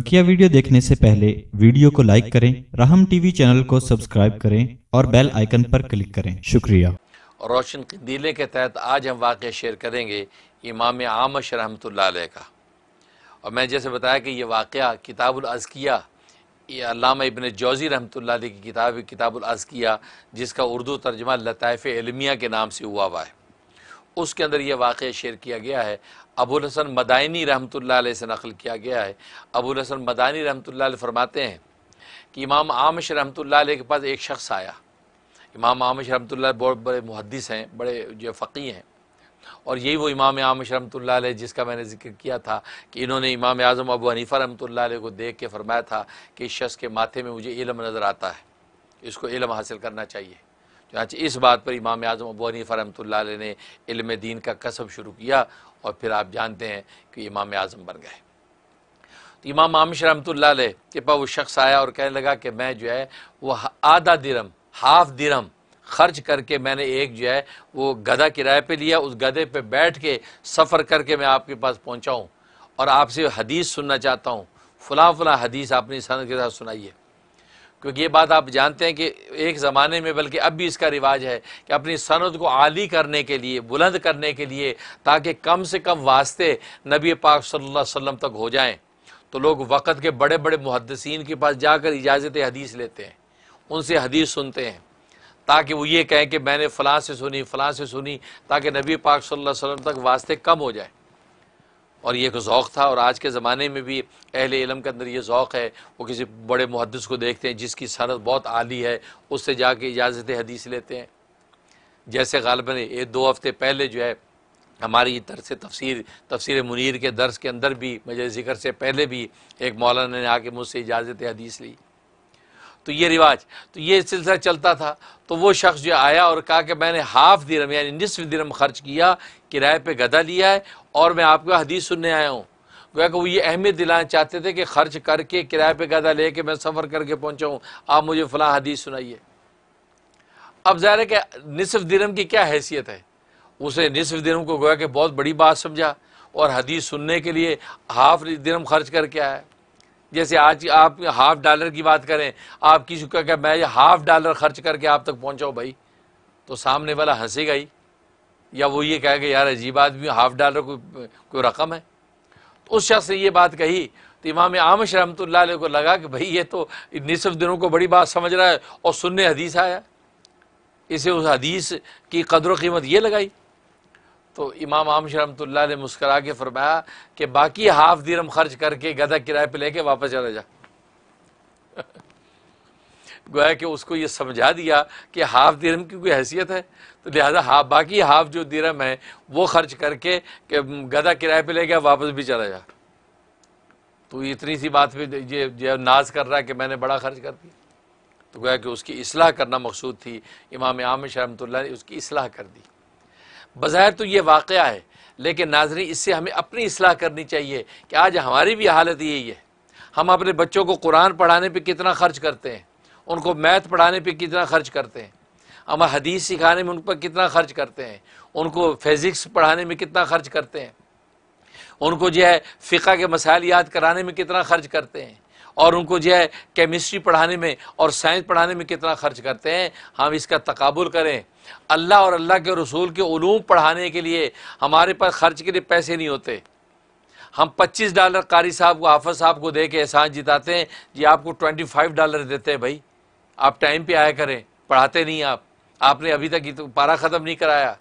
बकिया वीडियो देखने से पहले वीडियो को लाइक करें रहम टीवी चैनल को सब्सक्राइब करें और बेल आइकन पर क्लिक करें शुक्रिया रोशन दीले के तहत आज हम वाक़ शेयर करेंगे इमाम आमश रहमत का और मैं जैसे बताया कि ये वाक़ किताबुलज़किया अलामा इबन जौज़ी रहमत की किताब किताबुलज़किया जिसका उर्दू तर्जमा लतफ़ इलमिया के नाम से हुआ हुआ है उसके अंदर यह वाक़ शेयर किया गया है अबुल हसन मदानी रहमत से नकल किया गया है अबुल हसन मदानी रहमत फरमाते हैं कि इमाम आमश रहमत के पास एक शख्स आया इमाम आमश रहमत बहुत बड़े मुहदस हैं बड़े जो फ़कीह हैं और यही वो इमाम आमश रहमत जिसका मैंने जिक्र किया था कि इन्होंने इमाम आज़म अबू हनीफ़ा रहमत को देख के फरमाया था कि इस शख्स के माथे में मुझे इलम नज़र आता है इसको इलम हासिल करना चाहिए चाहे तो इस बात पर इमाम आजम अबू हनीफ रहमतुल्ला ने इल्म दीन का कसब शुरू किया और फिर आप जानते हैं कि इमाम आजम बन गए तो इमाम आमिश रहमतुल्ला के पास वो शख्स आया और कहने लगा कि मैं जो है वो आधा दिरम हाफ दिरम खर्च करके मैंने एक जो है वो गधा किराए पे लिया उस गधे पे बैठ के सफ़र करके मैं आपके पास पहुँचाऊँ और आपसे हदीस सुनना चाहता हूँ फ़लाँ फ़लाँ हदीस आपने सन के साथ सुनाइए क्योंकि ये बात आप जानते हैं कि एक ज़माने में बल्कि अब भी इसका रिवाज है कि अपनी सनत को आली करने के लिए बुलंद करने के लिए ताकि कम से कम वास्ते नबी पाक सल्लल्लाहु अलैहि वसल्लम तक हो जाएं तो लोग वक़्त के बड़े बड़े मुहदसिन के पास जाकर इजाज़त हदीस लेते हैं उनसे हदीस सुनते हैं ताकि वो ये कहें कि मैंने फ़लाँ से सुनी फ़लाँ से सुनी ताकि नबी पाक सल्लल्लाहु अलैहि वसल्लम तक वास्ते कम हो जाए और ये एक ओक़ था और आज के ज़माने में भी अहल इलम के अंदर ये ओक़ है वो किसी बड़े मुहदस को देखते हैं जिसकी सरहद बहुत आली है उससे जाके इजाज़त हदीस लेते हैं जैसे गालबा ये दो हफ़्ते पहले जो है हमारी दरस तफसीर तफसर मुनीर के दर्स के अंदर भी मेरे जिक्र से पहले भी एक मौलाना ने आके मुझसे इजाज़त हदीस ली तो ये रिवाज तो ये सिलसिला चलता था तो वो शख्स जो आया और कहा कि मैंने हाफ दिरम यानी निसफ दिरम खर्च किया किराए पे गधा लिया है और मैं आपका हदीस सुनने आया हूँ गोया कि वो ये अहमियत दिलाना चाहते थे कि खर्च करके किराए पे गदा ले कर मैं सफ़र करके पहुँचा हूँ आप मुझे फ़लाँ हदीस सुनाइए अब ज़ाहिर है कि नसफ़ दिरम की क्या हैसियत है उसने नसफ़ दिरम को गोया कि बहुत बड़ी बात समझा और हदीस सुनने के लिए हाफ दिरम खर्च करके आया जैसे आज आप हाफ डॉलर की बात करें आप किसी को क्या मैं हाफ डॉलर खर्च करके आप तक पहुँचाऊँ भाई तो सामने वाला हंसेगा ही या वो ये कहेगा यार अजीब आदमी हाफ डॉलर कोई कोई रकम है तो उस शख्स ने ये बात कही तो इमाम आमश रहमत को लगा कि भाई ये तो निसफ दिनों को बड़ी बात समझ रहा है और सुनने हदीस आया इसे उस हदीस की कदर कीमत ये लगाई तो इमाम आमश रहमत ने मुस्करा के फरमाया कि बाकी हाफ दिरम खर्च करके गधा किराए पर लेके वापस चला जा गोया कि उसको ये समझा दिया कि हाफ दिरम की कोई हैसियत है तो लिहाजा हाफ बाकी हाफ जो दिरम है वो खर्च करके गधा किराए पे ले गया वापस भी चला जा तो इतनी सी बात भी ये जो नाज कर रहा है कि मैंने बड़ा खर्च कर दिया तो गोया कि उसकी असलाह करना मकसूद थी इमाम आम शरमत ने उसकी असलाह कर दी बज़ाहिर तो ये वाक़ है लेकिन नाजरी इससे हमें अपनी असलाह करनी चाहिए कि आज हमारी भी हालत यही है हम अपने बच्चों को कुरान पढ़ाने पर कितना ख़र्च करते हैं उनको मैथ पढ़ाने पे कितना खर्च करते हैं हम हदीस सिखाने में उन पर कितना खर्च करते हैं उनको फिज़िक्स पढ़ाने में कितना खर्च करते हैं उनको जो है फ़िका के मसाइल याद कराने में कितना खर्च करते हैं और उनको जो है केमिस्ट्री पढ़ाने में और साइंस पढ़ाने में कितना खर्च करते हैं हम इसका तकबुल करें अल्लाह और अल्लाह के रसूल के ूम पढ़ाने के लिए हमारे पास खर्च के लिए पैसे नहीं होते हम 25 डॉलर कारी साहब को हाफज साहब को दे के एहसान जिताते हैं जी आपको 25 डॉलर देते हैं भाई आप टाइम पे आया करें पढ़ाते नहीं आप आपने अभी तक तो पारा ख़त्म नहीं कराया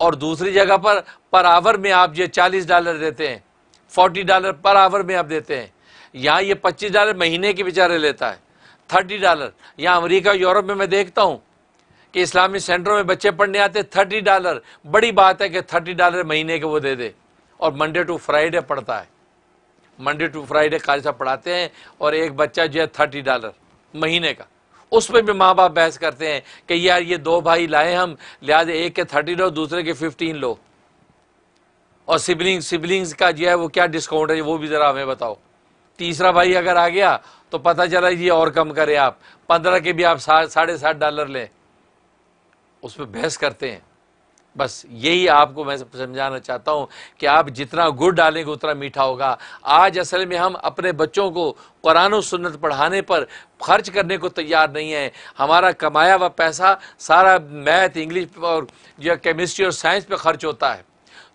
और दूसरी जगह पर पर आवर में आप ये चालीस डॉलर देते हैं फोर्टी डॉलर पर आवर में आप देते हैं यहाँ ये पच्चीस डॉलर महीने के बेचारे लेता है थर्टी डॉलर यहाँ अमेरिका यूरोप में मैं देखता हूँ कि इस्लामी सेंटरों में बच्चे पढ़ने आते थर्टी डॉलर बड़ी बात है कि थर्टी डॉलर महीने के वो दे दे और मंडे टू फ्राइडे पढ़ता है मंडे टू फ्राइडे काल साहब पढ़ाते हैं और एक बच्चा जो है थर्टी डॉलर महीने का उसमें भी माँ बाप बहस करते हैं कि यार ये दो भाई लाए हम लिहाजा एक के थर्टी लो दूसरे के फिफ्टीन लो और सिबलिंग सिबलिंग्स का जो है वो क्या डिस्काउंट है वो भी ज़रा हमें बताओ तीसरा भाई अगर आ गया तो पता चला ये और कम करें आप पंद्रह के भी आप साढ़े सात डॉलर लें उस पर बहस करते हैं बस यही आपको मैं समझाना चाहता हूँ कि आप जितना गुड़ डालेंगे उतना मीठा होगा आज असल में हम अपने बच्चों को कुरान और सुन्नत पढ़ाने पर खर्च करने को तैयार नहीं है हमारा कमाया हुआ पैसा सारा मैथ इंग्लिश और या केमिस्ट्री और साइंस पे खर्च होता है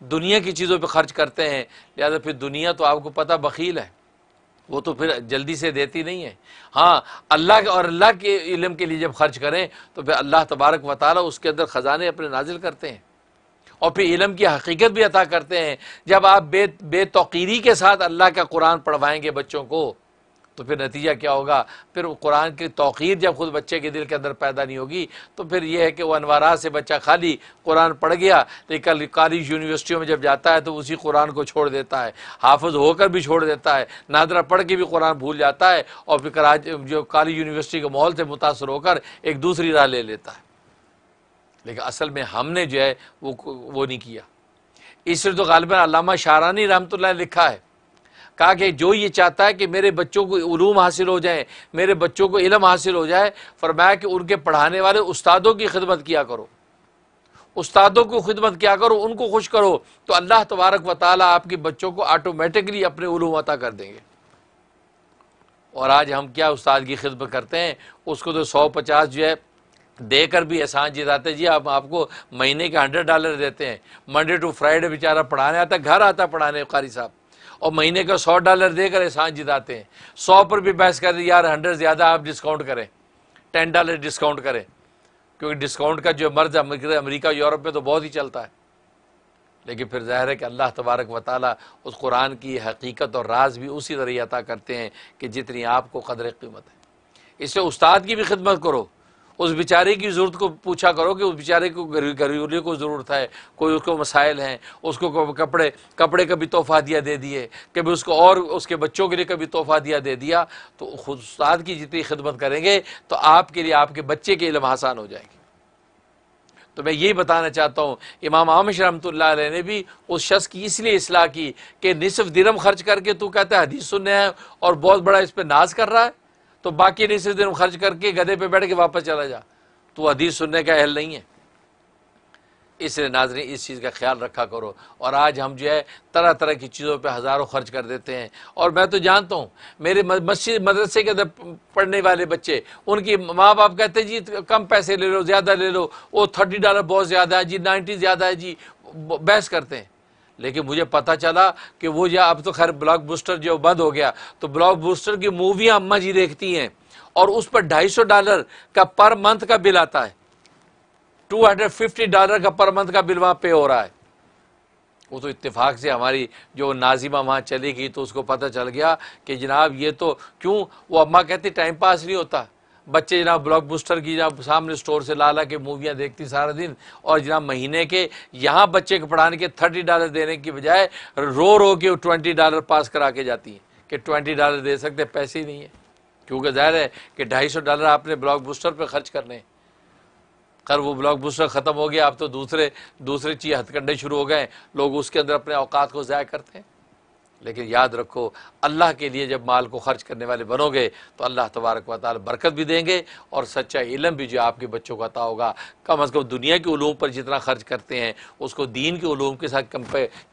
दुनिया की चीज़ों पे खर्च करते हैं लिहाजा फिर दुनिया तो आपको पता बखील है वो तो फिर जल्दी से देती नहीं है हाँ अल्लाह और अल्लाह के इलम के लिए जब खर्च करें तो फिर अल्लाह तबारक व उसके अंदर ख़जाने अपने नाजिल करते हैं और फिर इलम की हकीकत भी अता करते हैं जब आप बे बेतौकीरी के साथ अल्लाह का कुरान पढ़वाएँगे बच्चों को तो फिर नतीजा क्या होगा फिर कुरान की तोक़ीर जब खुद बच्चे के दिल के अंदर पैदा नहीं होगी तो फिर यह है कि वह अनवारा से बच्चा खाली कुरान पढ़ गया लेकिन कॉलेज यूनिवर्सिटियों में जब जाता है तो उसी कुरान को छोड़ देता है हाफज होकर भी छोड़ देता है नादरा पढ़ के भी कुरान भूल जाता है और फिर कराच जो कॉलेज यूनिवर्सिटी के माहौल से मुतासर होकर एक दूसरी राह ले लेता है लेकिन असल में हमने जो है वो वो नहीं किया इसलिए तो गालबा शाहरानी रहमत लिखा है कहा कि जो ये चाहता है कि मेरे बच्चों को ूम हासिल हो जाए मेरे बच्चों को इलम हासिल हो जाए फरमाया कि उनके पढ़ाने वाले उस्तादों की खिदमत किया करो उस्तादों को खिदमत किया करो उनको खुश करो तो अल्लाह तबारक व आपके बच्चों को आटोमेटिकली अपने ूम अता कर देंगे और आज हम क्या उस्ताद की खिदमत करते हैं उसको तो सौ पचास जो है देकर भी एहसान जिताते जी आप आपको महीने के हंड्रेड डॉलर देते हैं मंडे टू फ्राइडे बेचारा पढ़ाने आता घर आता पढ़ाने कारी साहब और महीने का सौ डॉलर देकर एहसान जिताते हैं सौ पर भी बहस कर यार हंड्रेड ज़्यादा आप डिस्काउंट करें टेन डॉलर डिस्काउंट करें क्योंकि डिस्काउंट का जो मर्ज अमरीका यूरोप में तो बहुत ही चलता है लेकिन फिर ज़ाहिर है कि अल्लाह तबारक व ताली उस कुरान की हकीकत और राज भी उसी तरह अता करते हैं कि जितनी आपको कदर कीमत है इससे उस्ताद की भी खिदमत करो उस बेचारे की ज़रूरत को पूछा करो कि उस बेचारे को गरीबी को ज़रूरत है कोई उसको मसाइल हैं उसको कपड़े कपड़े कभी तोहफा दिया दे दिए कभी उसको और उसके बच्चों के लिए कभी तोहफा दिया दे दिया तो खुद उस्ताद की जितनी खिदमत करेंगे तो आपके लिए आपके बच्चे के इलम आसान हो जाएगी तो मैं यही बताना चाहता हूँ इमाम आमिश रहमत ने भी उस शख्स की इसलिए असलाह की कि निसफ दिरम खर्च करके तू कहता है हदीस सुनने हैं और बहुत बड़ा इस पर नाज कर रहा है तो बाकी नहीं सिर्फ दिन खर्च करके गधे पे बैठ के वापस चला जा तो हदीस सुनने का अहल नहीं है इसलिए नाजरी इस चीज़ का ख्याल रखा करो और आज हम जो है तरह तरह की चीज़ों पे हज़ारों खर्च कर देते हैं और मैं तो जानता हूँ मेरे मस्जिद मदरसे के अंदर पढ़ने वाले बच्चे उनकी माँ बाप कहते हैं जी कम पैसे ले लो ज़्यादा ले लो वो थर्टी डॉलर बहुत ज़्यादा है जी नाइन्टी ज़्यादा है जी बहस करते हैं लेकिन मुझे पता चला कि वो या अब तो खैर ब्लॉक बूस्टर जो बंद हो गया तो ब्लॉक बूस्टर की मूवियाँ अम्मा जी देखती हैं और उस पर ढाई सौ डॉलर का पर मंथ का बिल आता है टू हंड्रेड फिफ्टी डॉलर का पर मंथ का बिल वहाँ पे हो रहा है वो तो इत्तेफाक से हमारी जो नाजिमा वहाँ चली गई तो उसको पता चल गया कि जनाब ये तो क्यों वो अम्मा कहती टाइम पास नहीं होता बच्चे जनाब ब्लॉक बूस्टर की जनाब सामने स्टोर से ला ला के मूवियाँ देखती सारा दिन और जनाब महीने के यहाँ बच्चे को पढ़ाने के थर्टी डॉलर देने की बजाय रो रो के ट्वेंटी डॉलर पास करा के जाती हैं कि ट्वेंटी डॉलर दे सकते पैसे ही नहीं है क्योंकि जाहिर है कि ढाई सौ डॉलर आपने ब्लॉक बूस्टर पर खर्च करने हैं वो ब्लॉक बूस्टर ख़त्म हो गया अब तो दूसरे दूसरे चीज हथकंडे शुरू हो गए लोग उसके अंदर अपने औकात को ज़ाय करते हैं लेकिन याद रखो अल्लाह के लिए जब माल को खर्च करने वाले बनोगे तो अल्लाह तबारक वाल बरकत भी देंगे और सच्चा इलम भी जो आपके बच्चों को अता होगा कम अज़ कम दुनिया के ूम पर जितना खर्च करते हैं उसको दीन के ूम के साथ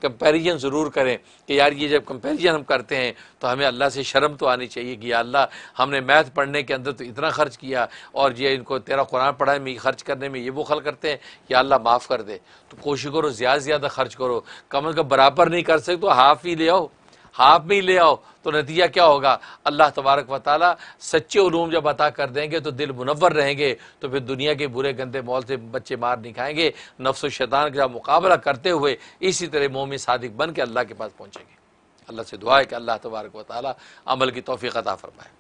कंपेरिजन ज़रूर करें कि यार ये जब कंपेरिजन हम करते हैं तो हमें अल्लाह से शर्म तो आनी चाहिए कि अल्लाह हमने मैथ पढ़ने के अंदर तो इतना खर्च किया और ये इनको तेरा कुरान पढ़ाने में खर्च करने में ये वो खल करते हैं कि अल्लाह माफ़ कर दे तो कोशिश करो ज़्यादा से ज़्यादा खर्च करो कम अज़ कम बराबर नहीं कर सकते तो हाफ़ ही ले आओ हाथ में ही ले आओ तो नतीजा क्या होगा अल्लाह तबारक व ताली सच्चे ूम जब अता कर देंगे तो दिल मुनवर रहेंगे तो फिर दुनिया के बुरे गंदे मौल से बच्चे मार नहीं खाएंगे नफ्स शैतान का मुकाबला करते हुए इसी तरह मोमिन सादिक बन के अल्लाह के पास पहुँचेंगे अल्लाह से दुआ है कि अल्लाह तबारक व अमल की तोफ़ी अता फरमाए